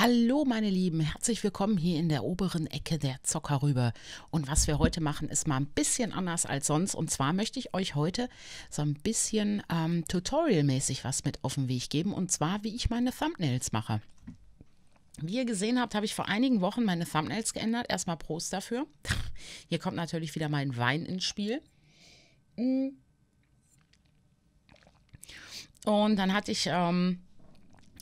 Hallo meine Lieben, herzlich willkommen hier in der oberen Ecke der Zockerrübe. Und was wir heute machen, ist mal ein bisschen anders als sonst. Und zwar möchte ich euch heute so ein bisschen ähm, Tutorial-mäßig was mit auf den Weg geben. Und zwar, wie ich meine Thumbnails mache. Wie ihr gesehen habt, habe ich vor einigen Wochen meine Thumbnails geändert. Erstmal Prost dafür. Hier kommt natürlich wieder mein Wein ins Spiel. Mm. Und dann hatte ich... Ähm,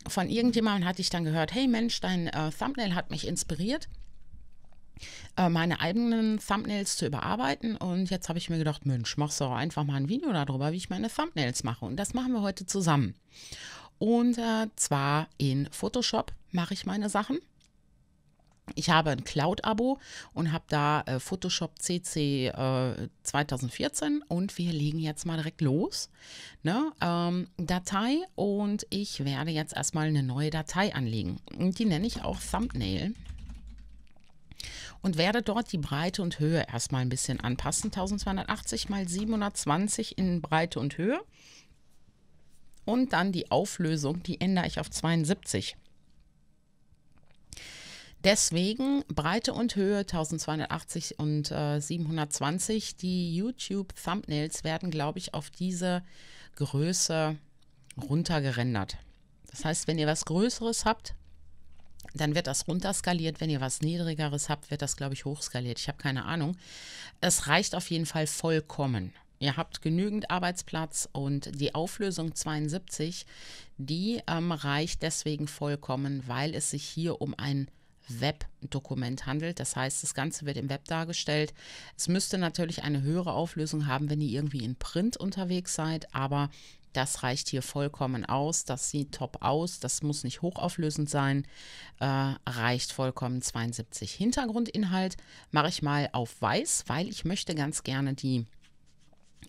von irgendjemandem hatte ich dann gehört, hey Mensch, dein äh, Thumbnail hat mich inspiriert, äh, meine eigenen Thumbnails zu überarbeiten. Und jetzt habe ich mir gedacht, Mensch, machst du auch einfach mal ein Video darüber, wie ich meine Thumbnails mache. Und das machen wir heute zusammen. Und äh, zwar in Photoshop mache ich meine Sachen. Ich habe ein Cloud-Abo und habe da äh, Photoshop CC äh, 2014 und wir legen jetzt mal direkt los. Ne? Ähm, Datei und ich werde jetzt erstmal eine neue Datei anlegen. Und die nenne ich auch Thumbnail und werde dort die Breite und Höhe erstmal ein bisschen anpassen. 1280 mal 720 in Breite und Höhe. Und dann die Auflösung, die ändere ich auf 72. Deswegen Breite und Höhe 1280 und äh, 720. Die YouTube-Thumbnails werden, glaube ich, auf diese Größe runtergerendert. Das heißt, wenn ihr was Größeres habt, dann wird das runterskaliert. Wenn ihr was Niedrigeres habt, wird das, glaube ich, hochskaliert. Ich habe keine Ahnung. Es reicht auf jeden Fall vollkommen. Ihr habt genügend Arbeitsplatz und die Auflösung 72, die ähm, reicht deswegen vollkommen, weil es sich hier um ein Webdokument handelt. Das heißt, das Ganze wird im Web dargestellt. Es müsste natürlich eine höhere Auflösung haben, wenn ihr irgendwie in Print unterwegs seid, aber das reicht hier vollkommen aus. Das sieht top aus. Das muss nicht hochauflösend sein. Äh, reicht vollkommen 72 Hintergrundinhalt. Mache ich mal auf weiß, weil ich möchte ganz gerne die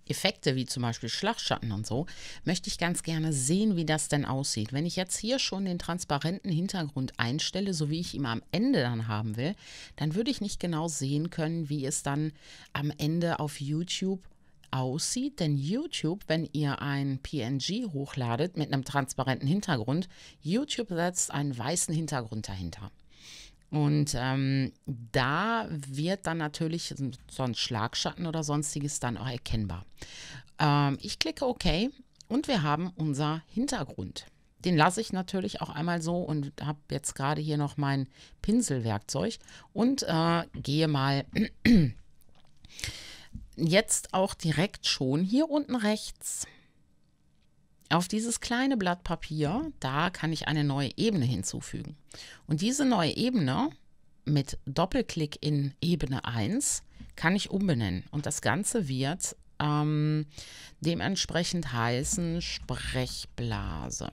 Effekte wie zum Beispiel Schlagschatten und so, möchte ich ganz gerne sehen, wie das denn aussieht. Wenn ich jetzt hier schon den transparenten Hintergrund einstelle, so wie ich ihn am Ende dann haben will, dann würde ich nicht genau sehen können, wie es dann am Ende auf YouTube aussieht, denn YouTube, wenn ihr ein PNG hochladet mit einem transparenten Hintergrund, YouTube setzt einen weißen Hintergrund dahinter. Und ähm, da wird dann natürlich so ein Schlagschatten oder sonstiges dann auch erkennbar. Ähm, ich klicke OK und wir haben unser Hintergrund. Den lasse ich natürlich auch einmal so und habe jetzt gerade hier noch mein Pinselwerkzeug und äh, gehe mal jetzt auch direkt schon hier unten rechts auf dieses kleine Blatt Papier, da kann ich eine neue Ebene hinzufügen. Und diese neue Ebene mit Doppelklick in Ebene 1 kann ich umbenennen. Und das Ganze wird ähm, dementsprechend heißen Sprechblase.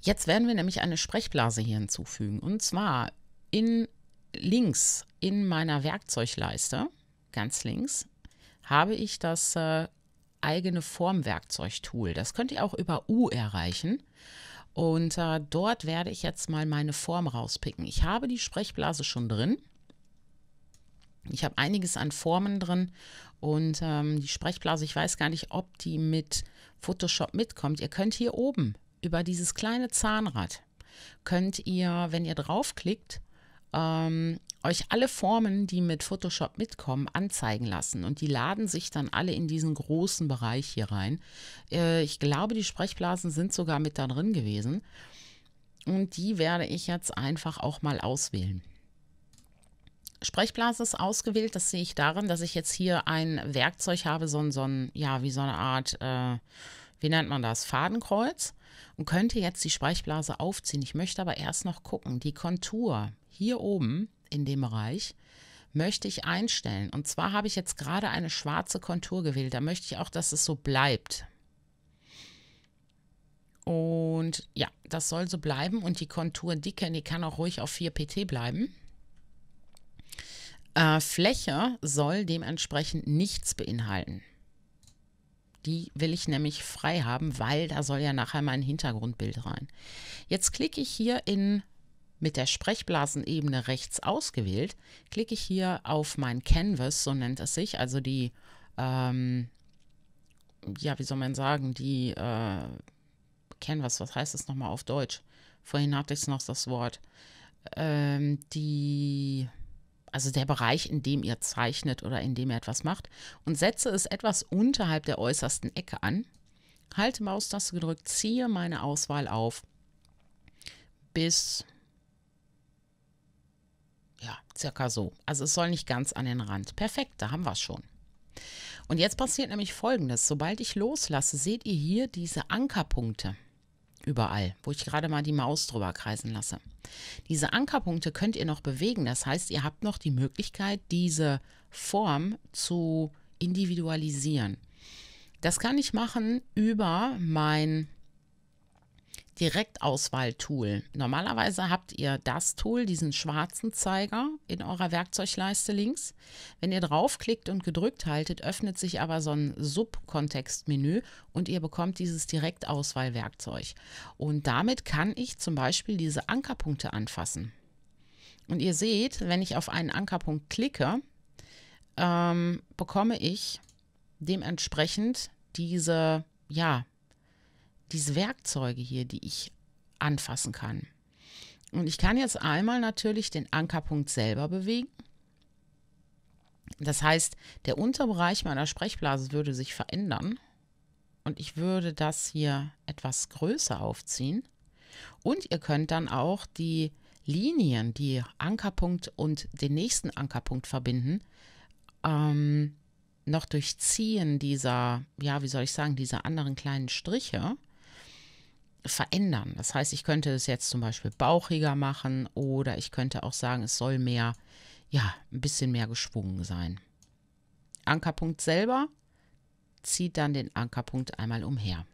Jetzt werden wir nämlich eine Sprechblase hier hinzufügen. Und zwar in links in meiner Werkzeugleiste, ganz links, habe ich das äh, eigene Formwerkzeugtool. Das könnt ihr auch über U erreichen. Und äh, dort werde ich jetzt mal meine Form rauspicken. Ich habe die Sprechblase schon drin. Ich habe einiges an Formen drin und ähm, die Sprechblase, ich weiß gar nicht, ob die mit Photoshop mitkommt. Ihr könnt hier oben über dieses kleine Zahnrad, könnt ihr, wenn ihr draufklickt, ähm, euch alle Formen, die mit Photoshop mitkommen, anzeigen lassen. Und die laden sich dann alle in diesen großen Bereich hier rein. Äh, ich glaube, die Sprechblasen sind sogar mit da drin gewesen. Und die werde ich jetzt einfach auch mal auswählen. Sprechblase ist ausgewählt. Das sehe ich darin, dass ich jetzt hier ein Werkzeug habe, so ein, so ein ja, wie so eine Art, äh, wie nennt man das, Fadenkreuz und könnte jetzt die Sprechblase aufziehen. Ich möchte aber erst noch gucken, die Kontur, hier oben in dem Bereich, möchte ich einstellen. Und zwar habe ich jetzt gerade eine schwarze Kontur gewählt. Da möchte ich auch, dass es so bleibt. Und ja, das soll so bleiben. Und die Konturdicke, die kann auch ruhig auf 4 PT bleiben. Äh, Fläche soll dementsprechend nichts beinhalten. Die will ich nämlich frei haben, weil da soll ja nachher mein Hintergrundbild rein. Jetzt klicke ich hier in mit der Sprechblasenebene rechts ausgewählt, klicke ich hier auf mein Canvas, so nennt es sich, also die, ähm, ja, wie soll man sagen, die äh, Canvas, was heißt das nochmal auf Deutsch? Vorhin hatte ich es noch das Wort. Ähm, die, also der Bereich, in dem ihr zeichnet oder in dem ihr etwas macht und setze es etwas unterhalb der äußersten Ecke an. Halte Maustaste gedrückt, ziehe meine Auswahl auf bis ja, circa so. Also es soll nicht ganz an den Rand. Perfekt, da haben wir es schon. Und jetzt passiert nämlich Folgendes. Sobald ich loslasse, seht ihr hier diese Ankerpunkte überall, wo ich gerade mal die Maus drüber kreisen lasse. Diese Ankerpunkte könnt ihr noch bewegen. Das heißt, ihr habt noch die Möglichkeit, diese Form zu individualisieren. Das kann ich machen über mein Direktauswahl-Tool. Normalerweise habt ihr das Tool, diesen schwarzen Zeiger in eurer Werkzeugleiste links. Wenn ihr draufklickt und gedrückt haltet, öffnet sich aber so ein Subkontextmenü und ihr bekommt dieses Direktauswahl-Werkzeug. Und damit kann ich zum Beispiel diese Ankerpunkte anfassen. Und ihr seht, wenn ich auf einen Ankerpunkt klicke, ähm, bekomme ich dementsprechend diese ja, diese Werkzeuge hier, die ich anfassen kann. Und ich kann jetzt einmal natürlich den Ankerpunkt selber bewegen. Das heißt, der Unterbereich meiner Sprechblase würde sich verändern und ich würde das hier etwas größer aufziehen. Und ihr könnt dann auch die Linien, die Ankerpunkt und den nächsten Ankerpunkt verbinden, ähm, noch durchziehen dieser, ja, wie soll ich sagen, dieser anderen kleinen Striche verändern. Das heißt, ich könnte es jetzt zum Beispiel bauchiger machen oder ich könnte auch sagen, es soll mehr, ja, ein bisschen mehr geschwungen sein. Ankerpunkt selber zieht dann den Ankerpunkt einmal umher.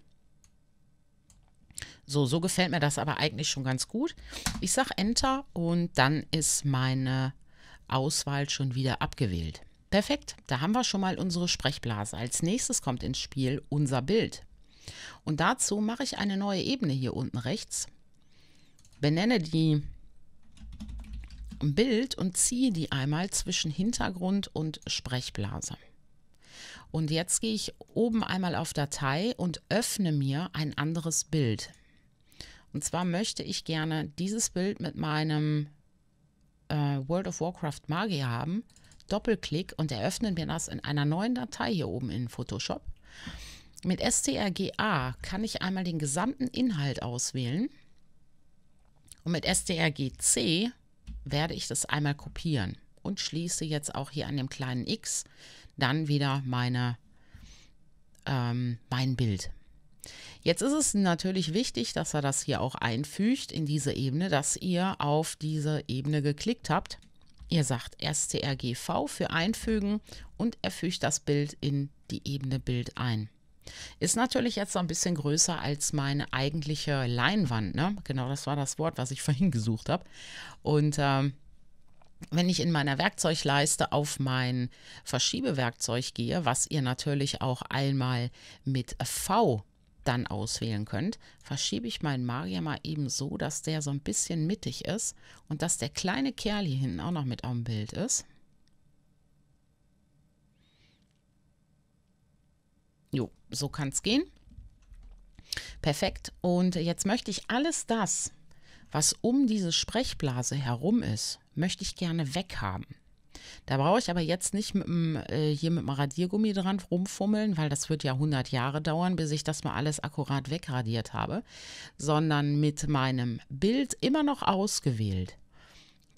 So, so gefällt mir das aber eigentlich schon ganz gut. Ich sage Enter und dann ist meine Auswahl schon wieder abgewählt. Perfekt, da haben wir schon mal unsere Sprechblase. Als nächstes kommt ins Spiel unser Bild. Und dazu mache ich eine neue Ebene hier unten rechts, benenne die Bild und ziehe die einmal zwischen Hintergrund und Sprechblase. Und jetzt gehe ich oben einmal auf Datei und öffne mir ein anderes Bild. Und zwar möchte ich gerne dieses Bild mit meinem äh, World of Warcraft Magier haben. Doppelklick und eröffnet mir das in einer neuen Datei hier oben in Photoshop. Mit STRGA kann ich einmal den gesamten Inhalt auswählen und mit STRGC werde ich das einmal kopieren und schließe jetzt auch hier an dem kleinen X dann wieder meine, ähm, mein Bild. Jetzt ist es natürlich wichtig, dass er das hier auch einfügt in diese Ebene, dass ihr auf diese Ebene geklickt habt. Ihr sagt strgv für einfügen und er fügt das Bild in die Ebene Bild ein. Ist natürlich jetzt so ein bisschen größer als meine eigentliche Leinwand. Ne? Genau das war das Wort, was ich vorhin gesucht habe. Und ähm, wenn ich in meiner Werkzeugleiste auf mein Verschiebewerkzeug gehe, was ihr natürlich auch einmal mit V dann auswählen könnt, verschiebe ich meinen Magier mal eben so, dass der so ein bisschen mittig ist und dass der kleine Kerl hier hinten auch noch mit am Bild ist. Jo, so kann es gehen. Perfekt. Und jetzt möchte ich alles das, was um diese Sprechblase herum ist, möchte ich gerne weghaben. Da brauche ich aber jetzt nicht mit dem, äh, hier mit dem Radiergummi dran rumfummeln, weil das wird ja 100 Jahre dauern, bis ich das mal alles akkurat wegradiert habe, sondern mit meinem Bild immer noch ausgewählt.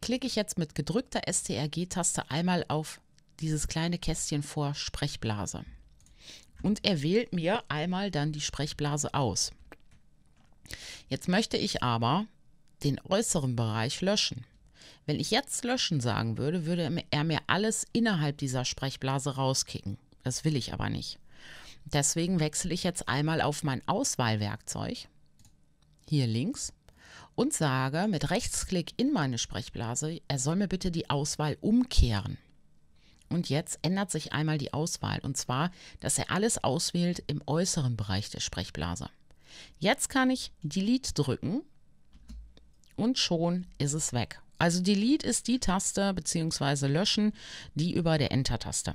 Klicke ich jetzt mit gedrückter STRG-Taste einmal auf dieses kleine Kästchen vor Sprechblase und er wählt mir einmal dann die Sprechblase aus. Jetzt möchte ich aber den äußeren Bereich löschen. Wenn ich jetzt löschen sagen würde, würde er mir alles innerhalb dieser Sprechblase rauskicken. Das will ich aber nicht. Deswegen wechsle ich jetzt einmal auf mein Auswahlwerkzeug, hier links, und sage mit Rechtsklick in meine Sprechblase, er soll mir bitte die Auswahl umkehren. Und jetzt ändert sich einmal die Auswahl, und zwar, dass er alles auswählt im äußeren Bereich der Sprechblase. Jetzt kann ich Delete drücken und schon ist es weg. Also Delete ist die Taste bzw. Löschen, die über der Enter-Taste.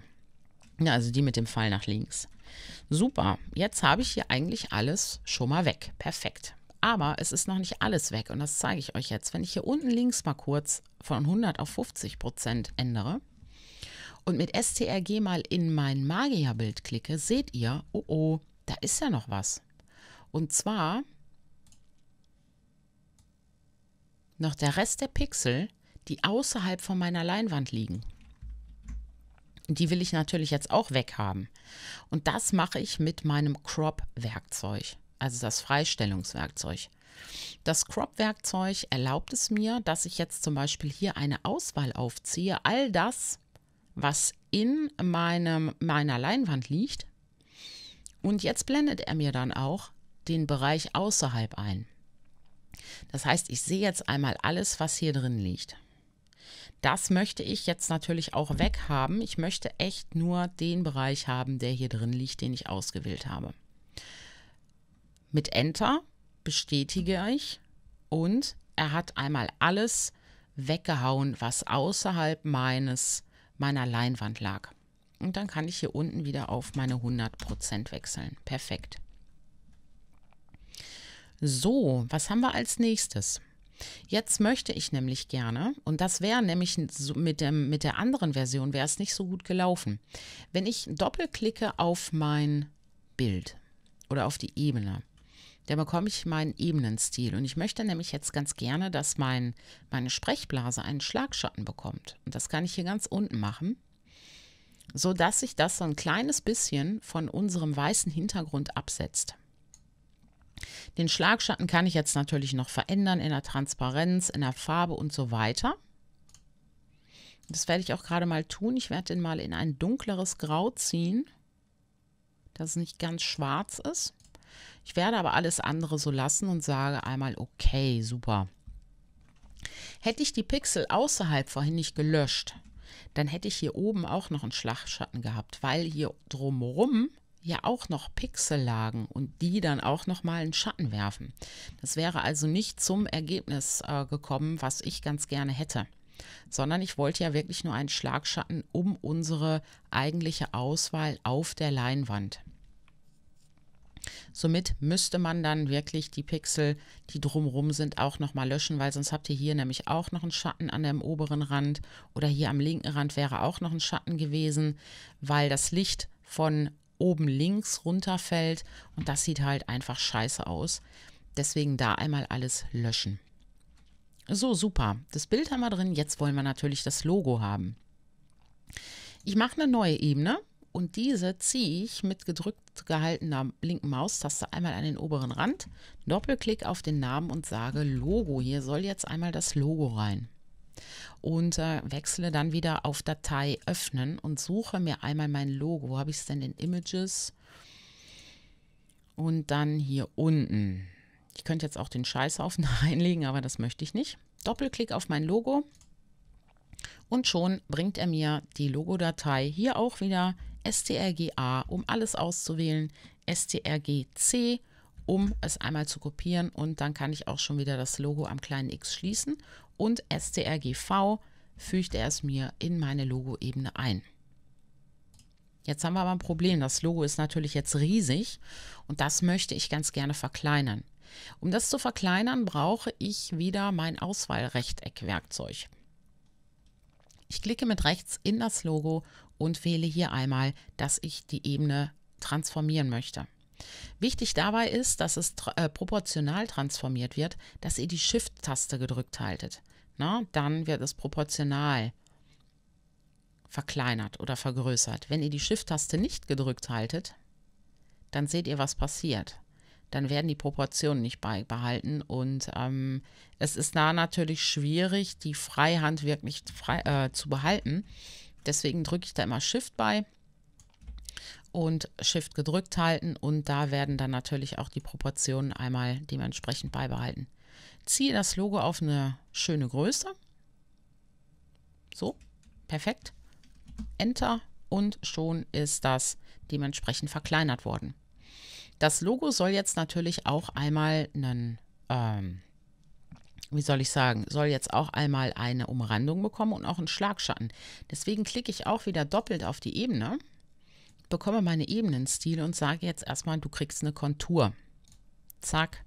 also die mit dem Pfeil nach links. Super, jetzt habe ich hier eigentlich alles schon mal weg. Perfekt. Aber es ist noch nicht alles weg und das zeige ich euch jetzt. Wenn ich hier unten links mal kurz von 100 auf 50 Prozent ändere, und mit STRG mal in mein Magierbild klicke, seht ihr, oh oh, da ist ja noch was. Und zwar noch der Rest der Pixel, die außerhalb von meiner Leinwand liegen. Und die will ich natürlich jetzt auch weg haben. Und das mache ich mit meinem Crop-Werkzeug, also das Freistellungswerkzeug. Das Crop-Werkzeug erlaubt es mir, dass ich jetzt zum Beispiel hier eine Auswahl aufziehe, all das, was in meinem, meiner Leinwand liegt. Und jetzt blendet er mir dann auch den Bereich außerhalb ein. Das heißt, ich sehe jetzt einmal alles, was hier drin liegt. Das möchte ich jetzt natürlich auch weghaben. Ich möchte echt nur den Bereich haben, der hier drin liegt, den ich ausgewählt habe. Mit Enter bestätige ich und er hat einmal alles weggehauen, was außerhalb meines meiner Leinwand lag. Und dann kann ich hier unten wieder auf meine 100% wechseln. Perfekt. So, was haben wir als nächstes? Jetzt möchte ich nämlich gerne, und das wäre nämlich mit, dem, mit der anderen Version, wäre es nicht so gut gelaufen. Wenn ich doppelklicke auf mein Bild oder auf die Ebene, dann bekomme ich meinen Ebenenstil. Und ich möchte nämlich jetzt ganz gerne, dass mein, meine Sprechblase einen Schlagschatten bekommt. Und das kann ich hier ganz unten machen, sodass sich das so ein kleines bisschen von unserem weißen Hintergrund absetzt. Den Schlagschatten kann ich jetzt natürlich noch verändern in der Transparenz, in der Farbe und so weiter. Das werde ich auch gerade mal tun. Ich werde den mal in ein dunkleres Grau ziehen, dass es nicht ganz schwarz ist. Ich werde aber alles andere so lassen und sage einmal, okay, super. Hätte ich die Pixel außerhalb vorhin nicht gelöscht, dann hätte ich hier oben auch noch einen Schlagschatten gehabt, weil hier drumherum ja auch noch Pixel lagen und die dann auch noch mal einen Schatten werfen. Das wäre also nicht zum Ergebnis äh, gekommen, was ich ganz gerne hätte, sondern ich wollte ja wirklich nur einen Schlagschatten um unsere eigentliche Auswahl auf der Leinwand. Somit müsste man dann wirklich die Pixel, die drumherum sind, auch nochmal löschen, weil sonst habt ihr hier nämlich auch noch einen Schatten an dem oberen Rand oder hier am linken Rand wäre auch noch ein Schatten gewesen, weil das Licht von oben links runterfällt und das sieht halt einfach scheiße aus. Deswegen da einmal alles löschen. So, super. Das Bild haben wir drin. Jetzt wollen wir natürlich das Logo haben. Ich mache eine neue Ebene und diese ziehe ich mit gedrückt gehaltener linken Maustaste einmal an den oberen Rand, Doppelklick auf den Namen und sage Logo. Hier soll jetzt einmal das Logo rein. Und äh, wechsle dann wieder auf Datei öffnen und suche mir einmal mein Logo. Wo habe ich es denn in Images? Und dann hier unten. Ich könnte jetzt auch den Scheißhaufen reinlegen, aber das möchte ich nicht. Doppelklick auf mein Logo und schon bringt er mir die Logodatei hier auch wieder strga, um alles auszuwählen, strgc, um es einmal zu kopieren und dann kann ich auch schon wieder das Logo am kleinen x schließen und strgv fügt er es mir in meine Logo-Ebene ein. Jetzt haben wir aber ein Problem. Das Logo ist natürlich jetzt riesig und das möchte ich ganz gerne verkleinern. Um das zu verkleinern, brauche ich wieder mein Auswahlrechteckwerkzeug. Ich klicke mit rechts in das Logo und wähle hier einmal, dass ich die Ebene transformieren möchte. Wichtig dabei ist, dass es äh, proportional transformiert wird, dass ihr die Shift-Taste gedrückt haltet. Na, dann wird es proportional verkleinert oder vergrößert. Wenn ihr die Shift-Taste nicht gedrückt haltet, dann seht ihr, was passiert. Dann werden die Proportionen nicht beibehalten und ähm, es ist da natürlich schwierig, die Freihand wirklich frei, äh, zu behalten, Deswegen drücke ich da immer Shift bei und Shift gedrückt halten und da werden dann natürlich auch die Proportionen einmal dementsprechend beibehalten. Ziehe das Logo auf eine schöne Größe. So, perfekt. Enter und schon ist das dementsprechend verkleinert worden. Das Logo soll jetzt natürlich auch einmal einen ähm, wie soll ich sagen, soll jetzt auch einmal eine Umrandung bekommen und auch einen Schlagschatten. Deswegen klicke ich auch wieder doppelt auf die Ebene, bekomme meine Ebenenstil und sage jetzt erstmal, du kriegst eine Kontur. Zack.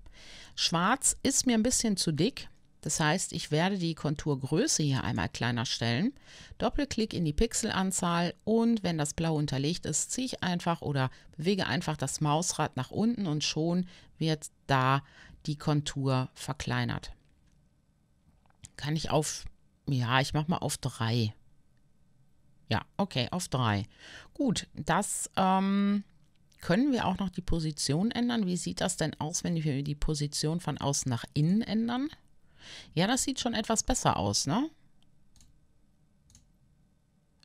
Schwarz ist mir ein bisschen zu dick. Das heißt, ich werde die Konturgröße hier einmal kleiner stellen. Doppelklick in die Pixelanzahl und wenn das blau unterlegt ist, ziehe ich einfach oder bewege einfach das Mausrad nach unten und schon wird da die Kontur verkleinert kann ich auf, ja, ich mache mal auf drei. Ja, okay, auf drei. Gut, das ähm, können wir auch noch die Position ändern. Wie sieht das denn aus, wenn wir die Position von außen nach innen ändern? Ja, das sieht schon etwas besser aus, ne?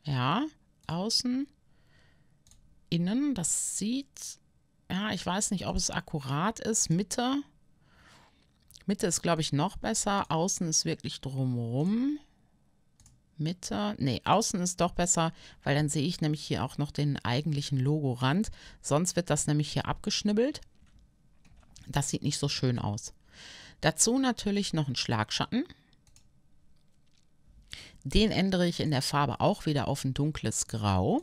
Ja, außen, innen, das sieht, ja, ich weiß nicht, ob es akkurat ist, Mitte, Mitte ist, glaube ich, noch besser. Außen ist wirklich drumrum. Mitte. Nee, außen ist doch besser, weil dann sehe ich nämlich hier auch noch den eigentlichen Logorand. Sonst wird das nämlich hier abgeschnibbelt. Das sieht nicht so schön aus. Dazu natürlich noch einen Schlagschatten. Den ändere ich in der Farbe auch wieder auf ein dunkles Grau.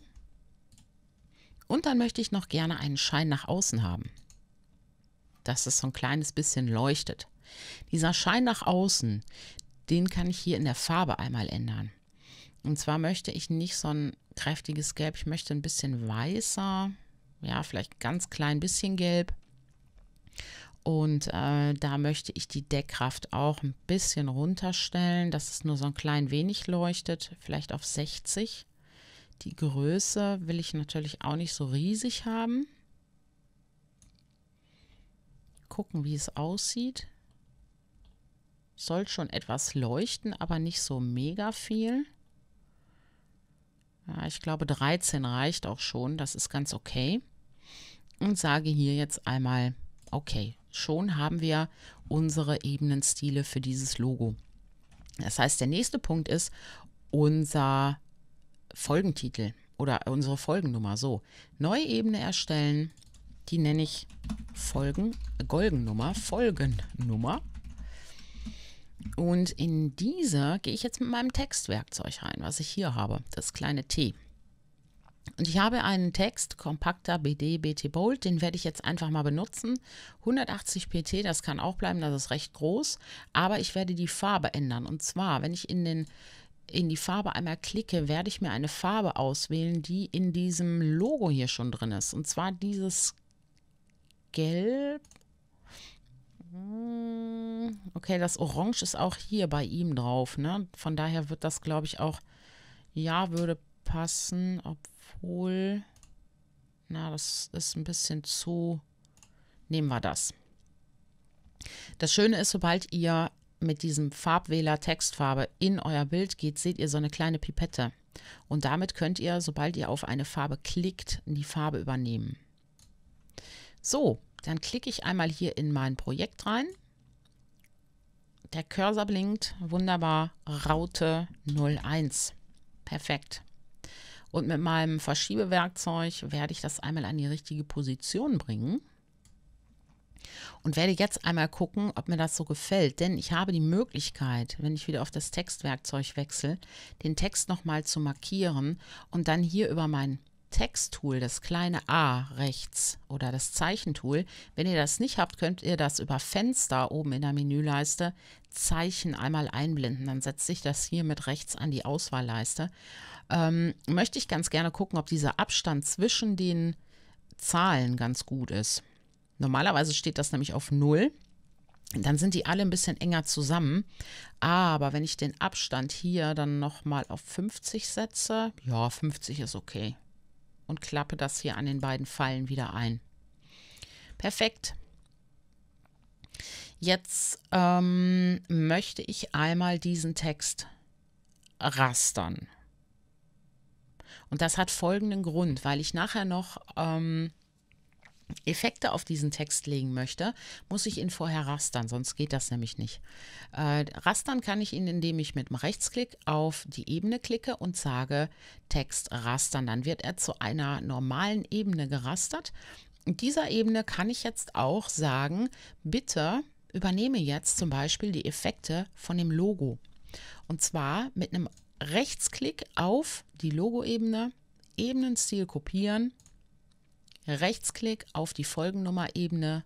Und dann möchte ich noch gerne einen Schein nach außen haben, dass es so ein kleines bisschen leuchtet. Dieser Schein nach außen, den kann ich hier in der Farbe einmal ändern. Und zwar möchte ich nicht so ein kräftiges Gelb, ich möchte ein bisschen weißer, ja, vielleicht ganz klein bisschen Gelb. Und äh, da möchte ich die Deckkraft auch ein bisschen runterstellen, dass es nur so ein klein wenig leuchtet, vielleicht auf 60. Die Größe will ich natürlich auch nicht so riesig haben. Gucken, wie es aussieht soll schon etwas leuchten, aber nicht so mega viel. Ja, ich glaube 13 reicht auch schon, das ist ganz okay. Und sage hier jetzt einmal, okay, schon haben wir unsere Ebenenstile für dieses Logo. Das heißt, der nächste Punkt ist unser Folgentitel oder unsere Folgennummer. So, neue Ebene erstellen, die nenne ich Folgen, Golgennummer, Folgennummer. Und in diese gehe ich jetzt mit meinem Textwerkzeug rein, was ich hier habe, das kleine T. Und ich habe einen Text, kompakter BD BT Bold, den werde ich jetzt einfach mal benutzen. 180 PT, das kann auch bleiben, das ist recht groß, aber ich werde die Farbe ändern. Und zwar, wenn ich in, den, in die Farbe einmal klicke, werde ich mir eine Farbe auswählen, die in diesem Logo hier schon drin ist. Und zwar dieses Gelb hm, okay, das Orange ist auch hier bei ihm drauf, ne? Von daher wird das, glaube ich, auch... Ja, würde passen, obwohl... Na, das ist ein bisschen zu... Nehmen wir das. Das Schöne ist, sobald ihr mit diesem Farbwähler Textfarbe in euer Bild geht, seht ihr so eine kleine Pipette. Und damit könnt ihr, sobald ihr auf eine Farbe klickt, die Farbe übernehmen. So, dann klicke ich einmal hier in mein Projekt rein. Der Cursor blinkt, wunderbar, Raute 01. Perfekt. Und mit meinem Verschiebewerkzeug werde ich das einmal an die richtige Position bringen und werde jetzt einmal gucken, ob mir das so gefällt. Denn ich habe die Möglichkeit, wenn ich wieder auf das Textwerkzeug wechsle, den Text nochmal zu markieren und dann hier über mein Texttool, das kleine A rechts oder das Zeichentool. Wenn ihr das nicht habt, könnt ihr das über Fenster oben in der Menüleiste Zeichen einmal einblenden. Dann setzt sich das hier mit rechts an die Auswahlleiste. Ähm, möchte ich ganz gerne gucken, ob dieser Abstand zwischen den Zahlen ganz gut ist. Normalerweise steht das nämlich auf 0. Dann sind die alle ein bisschen enger zusammen. Aber wenn ich den Abstand hier dann nochmal auf 50 setze, ja, 50 ist okay und klappe das hier an den beiden Fallen wieder ein. Perfekt. Jetzt ähm, möchte ich einmal diesen Text rastern. Und das hat folgenden Grund, weil ich nachher noch ähm, Effekte auf diesen Text legen möchte, muss ich ihn vorher rastern, sonst geht das nämlich nicht. Äh, rastern kann ich ihn, indem ich mit dem Rechtsklick auf die Ebene klicke und sage Text rastern. Dann wird er zu einer normalen Ebene gerastert. In dieser Ebene kann ich jetzt auch sagen, bitte übernehme jetzt zum Beispiel die Effekte von dem Logo. Und zwar mit einem Rechtsklick auf die Logo-Ebene, Ebenenstil kopieren Rechtsklick auf die Folgennummer-Ebene,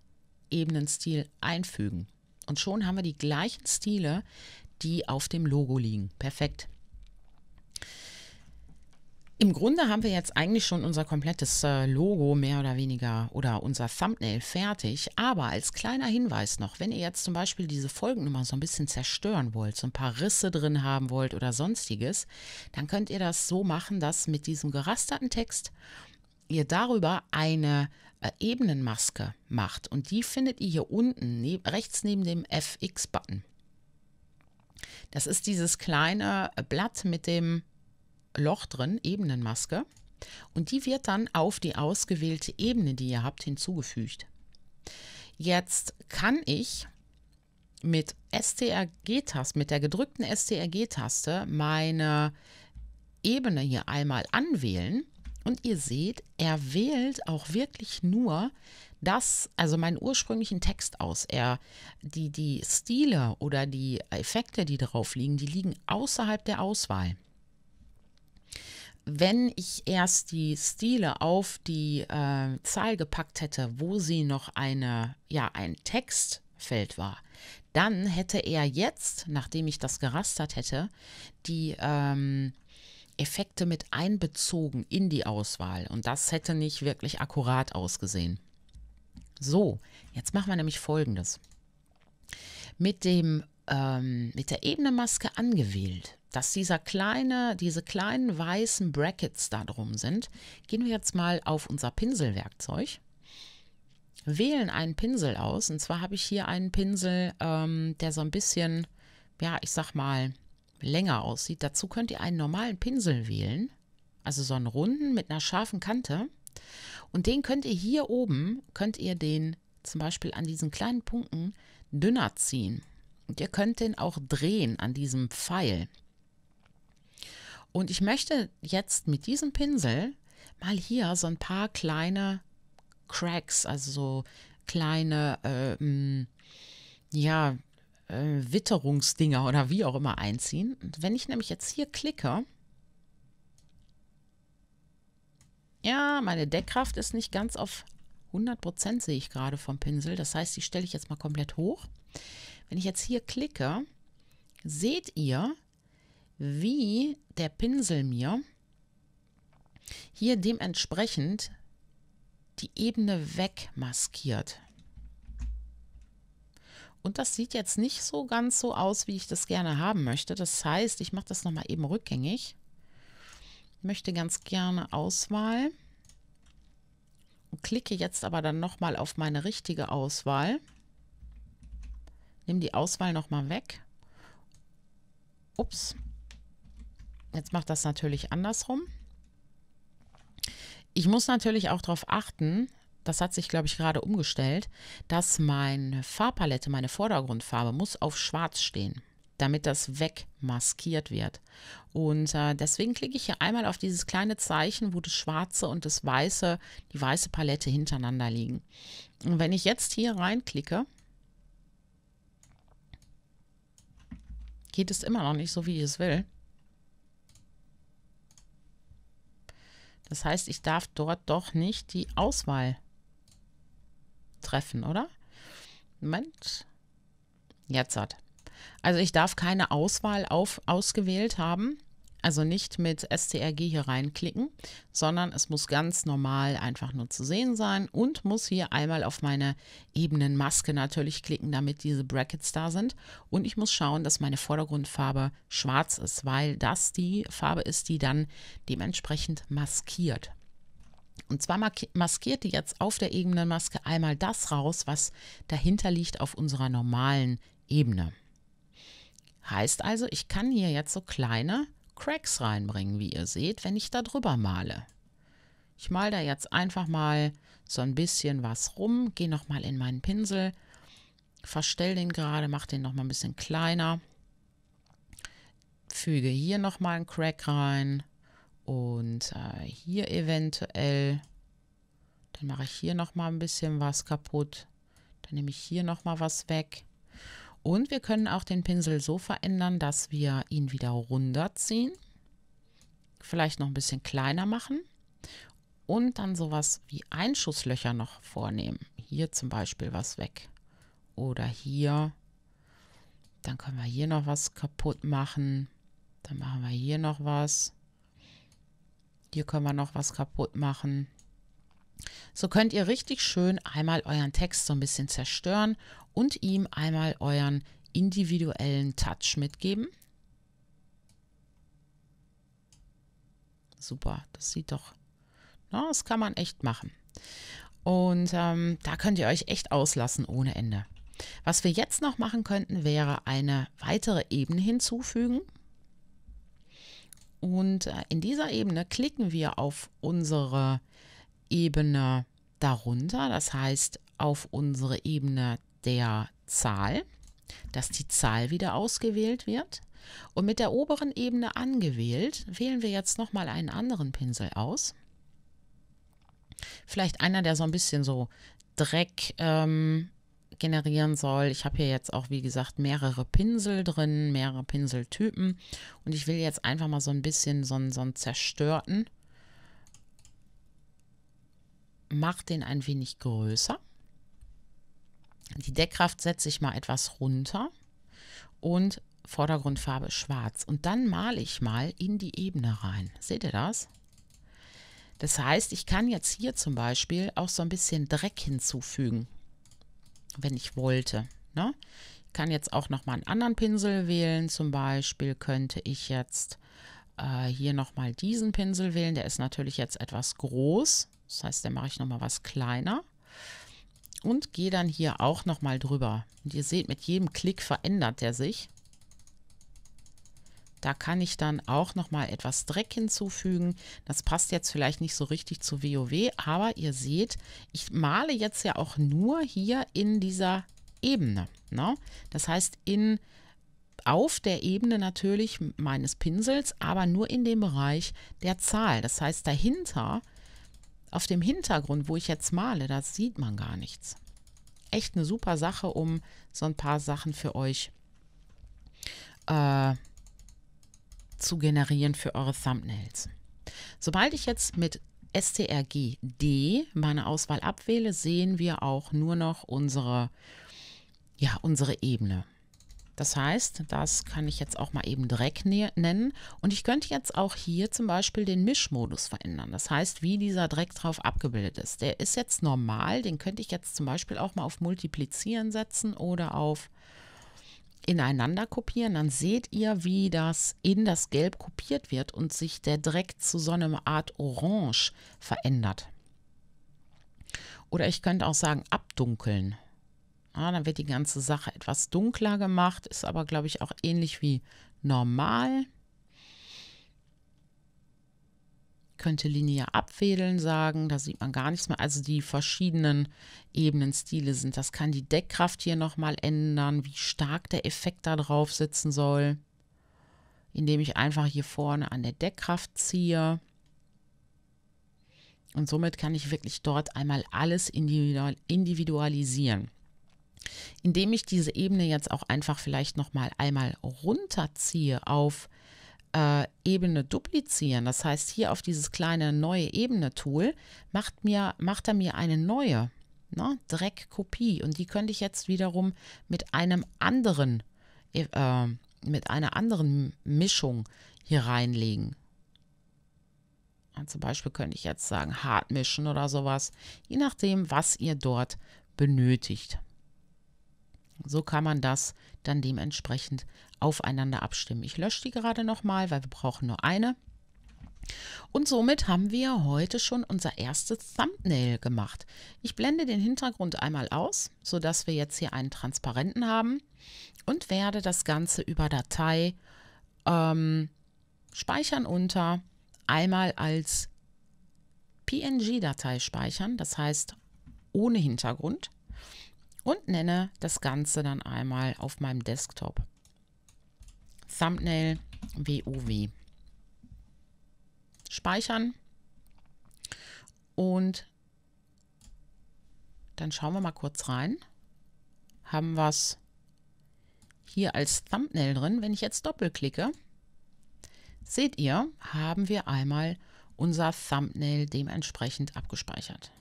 Ebenenstil einfügen. Und schon haben wir die gleichen Stile, die auf dem Logo liegen. Perfekt. Im Grunde haben wir jetzt eigentlich schon unser komplettes äh, Logo mehr oder weniger oder unser Thumbnail fertig. Aber als kleiner Hinweis noch, wenn ihr jetzt zum Beispiel diese Folgennummer so ein bisschen zerstören wollt, so ein paar Risse drin haben wollt oder sonstiges, dann könnt ihr das so machen, dass mit diesem gerasterten Text ihr darüber eine äh, Ebenenmaske macht. Und die findet ihr hier unten, neb rechts neben dem FX-Button. Das ist dieses kleine äh, Blatt mit dem Loch drin, Ebenenmaske. Und die wird dann auf die ausgewählte Ebene, die ihr habt, hinzugefügt. Jetzt kann ich mit STRG-Taste, mit der gedrückten STRG-Taste meine Ebene hier einmal anwählen und ihr seht, er wählt auch wirklich nur das, also meinen ursprünglichen Text aus. Er, die, die Stile oder die Effekte, die drauf liegen, die liegen außerhalb der Auswahl. Wenn ich erst die Stile auf die äh, Zahl gepackt hätte, wo sie noch eine, ja, ein Textfeld war, dann hätte er jetzt, nachdem ich das gerastert hätte, die ähm, Effekte mit einbezogen in die Auswahl und das hätte nicht wirklich akkurat ausgesehen. So, jetzt machen wir nämlich folgendes. Mit, dem, ähm, mit der Ebenemaske angewählt, dass dieser kleine, diese kleinen weißen Brackets da drum sind, gehen wir jetzt mal auf unser Pinselwerkzeug wählen einen Pinsel aus. Und zwar habe ich hier einen Pinsel, ähm, der so ein bisschen, ja, ich sag mal, länger aussieht. Dazu könnt ihr einen normalen Pinsel wählen, also so einen runden mit einer scharfen Kante. Und den könnt ihr hier oben, könnt ihr den zum Beispiel an diesen kleinen Punkten dünner ziehen. Und ihr könnt den auch drehen an diesem Pfeil. Und ich möchte jetzt mit diesem Pinsel mal hier so ein paar kleine Cracks, also so kleine, äh, mm, ja, äh, Witterungsdinger oder wie auch immer einziehen. Und wenn ich nämlich jetzt hier klicke, ja, meine Deckkraft ist nicht ganz auf 100% sehe ich gerade vom Pinsel. Das heißt, die stelle ich jetzt mal komplett hoch. Wenn ich jetzt hier klicke, seht ihr, wie der Pinsel mir hier dementsprechend die Ebene wegmaskiert. Und das sieht jetzt nicht so ganz so aus, wie ich das gerne haben möchte. Das heißt, ich mache das nochmal eben rückgängig. Ich möchte ganz gerne Auswahl. Und klicke jetzt aber dann nochmal auf meine richtige Auswahl. Nimm die Auswahl nochmal weg. Ups. Jetzt macht das natürlich andersrum. Ich muss natürlich auch darauf achten, das hat sich, glaube ich, gerade umgestellt, dass meine Farbpalette, meine Vordergrundfarbe muss auf schwarz stehen, damit das wegmaskiert wird. Und äh, deswegen klicke ich hier einmal auf dieses kleine Zeichen, wo das schwarze und das weiße, die weiße Palette hintereinander liegen. Und wenn ich jetzt hier reinklicke, geht es immer noch nicht so, wie ich es will. Das heißt, ich darf dort doch nicht die Auswahl treffen, oder? Moment. Jetzt hat. Also ich darf keine Auswahl auf, ausgewählt haben. Also nicht mit STRG hier reinklicken, sondern es muss ganz normal einfach nur zu sehen sein und muss hier einmal auf meine Ebenenmaske natürlich klicken, damit diese Brackets da sind. Und ich muss schauen, dass meine Vordergrundfarbe schwarz ist, weil das die Farbe ist, die dann dementsprechend maskiert. Und zwar maskiert die jetzt auf der Ebenenmaske einmal das raus, was dahinter liegt auf unserer normalen Ebene. Heißt also, ich kann hier jetzt so kleine Cracks reinbringen, wie ihr seht, wenn ich da drüber male. Ich male da jetzt einfach mal so ein bisschen was rum, gehe nochmal in meinen Pinsel, verstell den gerade, mache den nochmal ein bisschen kleiner, füge hier nochmal einen Crack rein und äh, hier eventuell, dann mache ich hier nochmal ein bisschen was kaputt. Dann nehme ich hier nochmal was weg. Und wir können auch den Pinsel so verändern, dass wir ihn wieder runterziehen. Vielleicht noch ein bisschen kleiner machen. Und dann sowas wie Einschusslöcher noch vornehmen. Hier zum Beispiel was weg. Oder hier. Dann können wir hier noch was kaputt machen. Dann machen wir hier noch was. Hier können wir noch was kaputt machen. So könnt ihr richtig schön einmal euren Text so ein bisschen zerstören und ihm einmal euren individuellen Touch mitgeben. Super, das sieht doch, na, das kann man echt machen. Und ähm, da könnt ihr euch echt auslassen ohne Ende. Was wir jetzt noch machen könnten, wäre eine weitere Ebene hinzufügen. Und äh, in dieser Ebene klicken wir auf unsere Ebene darunter, das heißt auf unsere Ebene der Zahl, dass die Zahl wieder ausgewählt wird. Und mit der oberen Ebene angewählt, wählen wir jetzt nochmal einen anderen Pinsel aus. Vielleicht einer, der so ein bisschen so Dreck ähm, generieren soll. Ich habe hier jetzt auch, wie gesagt, mehrere Pinsel drin, mehrere Pinseltypen. Und ich will jetzt einfach mal so ein bisschen so einen, so einen zerstörten. Mach den ein wenig größer. Die Deckkraft setze ich mal etwas runter. Und Vordergrundfarbe schwarz. Und dann male ich mal in die Ebene rein. Seht ihr das? Das heißt, ich kann jetzt hier zum Beispiel auch so ein bisschen Dreck hinzufügen wenn ich wollte. Ne? Ich kann jetzt auch noch mal einen anderen Pinsel wählen. Zum Beispiel könnte ich jetzt äh, hier mal diesen Pinsel wählen. Der ist natürlich jetzt etwas groß. Das heißt, der mache ich noch mal was kleiner und gehe dann hier auch noch mal drüber. Und ihr seht, mit jedem Klick verändert der sich. Da kann ich dann auch nochmal etwas Dreck hinzufügen. Das passt jetzt vielleicht nicht so richtig zu WoW, aber ihr seht, ich male jetzt ja auch nur hier in dieser Ebene. Ne? Das heißt, in auf der Ebene natürlich meines Pinsels, aber nur in dem Bereich der Zahl. Das heißt, dahinter, auf dem Hintergrund, wo ich jetzt male, da sieht man gar nichts. Echt eine super Sache, um so ein paar Sachen für euch äh, zu generieren für eure Thumbnails. Sobald ich jetzt mit STRG meine Auswahl abwähle, sehen wir auch nur noch unsere, ja, unsere Ebene. Das heißt, das kann ich jetzt auch mal eben Dreck nennen. Und ich könnte jetzt auch hier zum Beispiel den Mischmodus verändern. Das heißt, wie dieser Dreck drauf abgebildet ist. Der ist jetzt normal. Den könnte ich jetzt zum Beispiel auch mal auf Multiplizieren setzen oder auf ineinander kopieren, dann seht ihr, wie das in das Gelb kopiert wird und sich der Dreck zu so einer Art Orange verändert. Oder ich könnte auch sagen, abdunkeln. Ja, dann wird die ganze Sache etwas dunkler gemacht, ist aber, glaube ich, auch ähnlich wie normal. könnte linear abfädeln sagen, da sieht man gar nichts mehr. Also die verschiedenen Ebenenstile sind. Das kann die Deckkraft hier nochmal ändern, wie stark der Effekt da drauf sitzen soll, indem ich einfach hier vorne an der Deckkraft ziehe. Und somit kann ich wirklich dort einmal alles individualisieren. Indem ich diese Ebene jetzt auch einfach vielleicht nochmal einmal runterziehe auf die äh, Ebene duplizieren, das heißt hier auf dieses kleine neue Ebene-Tool, macht, macht er mir eine neue ne, Dreckkopie und die könnte ich jetzt wiederum mit einem anderen, äh, mit einer anderen Mischung hier reinlegen. Zum Beispiel könnte ich jetzt sagen, hart mischen oder sowas, je nachdem, was ihr dort benötigt. So kann man das dann dementsprechend aufeinander abstimmen. Ich lösche die gerade nochmal, weil wir brauchen nur eine. Und somit haben wir heute schon unser erstes Thumbnail gemacht. Ich blende den Hintergrund einmal aus, sodass wir jetzt hier einen transparenten haben und werde das Ganze über Datei ähm, speichern unter einmal als PNG-Datei speichern, das heißt ohne Hintergrund und nenne das Ganze dann einmal auf meinem Desktop Thumbnail WOW. Speichern und dann schauen wir mal kurz rein. Haben wir es hier als Thumbnail drin. Wenn ich jetzt doppelklicke, seht ihr, haben wir einmal unser Thumbnail dementsprechend abgespeichert.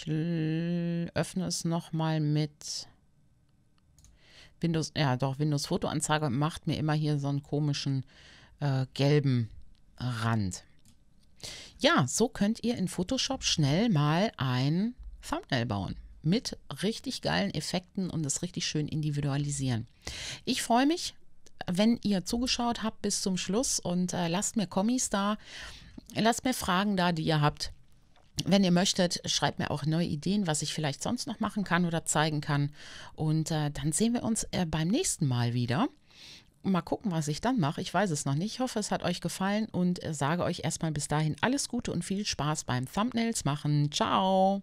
Ich öffne es nochmal mit Windows, ja doch, Windows Fotoanzeige macht mir immer hier so einen komischen äh, gelben Rand. Ja, so könnt ihr in Photoshop schnell mal ein Thumbnail bauen mit richtig geilen Effekten und das richtig schön individualisieren. Ich freue mich, wenn ihr zugeschaut habt bis zum Schluss und äh, lasst mir Kommis da, lasst mir Fragen da, die ihr habt. Wenn ihr möchtet, schreibt mir auch neue Ideen, was ich vielleicht sonst noch machen kann oder zeigen kann. Und äh, dann sehen wir uns äh, beim nächsten Mal wieder. Mal gucken, was ich dann mache. Ich weiß es noch nicht. Ich hoffe, es hat euch gefallen und äh, sage euch erstmal bis dahin alles Gute und viel Spaß beim Thumbnails machen. Ciao!